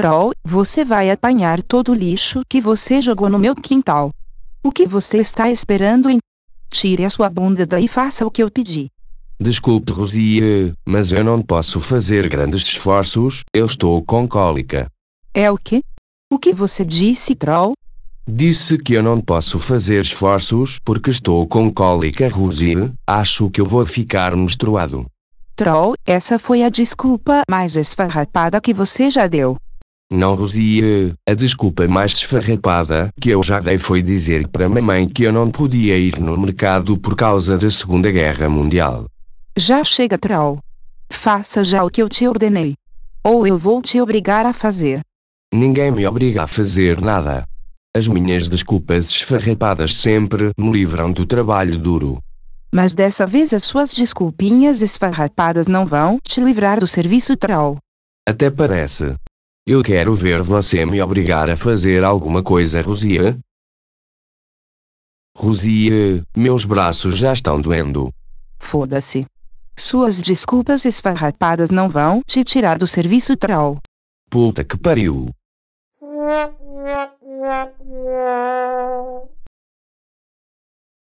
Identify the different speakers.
Speaker 1: troll, você vai apanhar todo o lixo que você jogou no meu quintal. O que você está esperando em... Tire a sua bunda daí e faça o que eu pedi.
Speaker 2: Desculpe, Rosie, mas eu não posso fazer grandes esforços, eu estou com cólica.
Speaker 1: É o quê? O que você disse, troll?
Speaker 2: Disse que eu não posso fazer esforços porque estou com cólica, Rosie, acho que eu vou ficar menstruado.
Speaker 1: Troll, essa foi a desculpa mais esfarrapada que você já deu.
Speaker 2: Não Rosie, a desculpa mais esfarrapada que eu já dei foi dizer para mamãe que eu não podia ir no mercado por causa da Segunda Guerra Mundial.
Speaker 1: Já chega, Troll. Faça já o que eu te ordenei. Ou eu vou te obrigar a fazer.
Speaker 2: Ninguém me obriga a fazer nada. As minhas desculpas esfarrapadas sempre me livram do trabalho duro.
Speaker 1: Mas dessa vez as suas desculpinhas esfarrapadas não vão te livrar do serviço, Troll.
Speaker 2: Até parece. Eu quero ver você me obrigar a fazer alguma coisa, Rosia. Rosia, meus braços já estão doendo.
Speaker 1: Foda-se. Suas desculpas esfarrapadas não vão te tirar do serviço
Speaker 2: troll. Puta que pariu.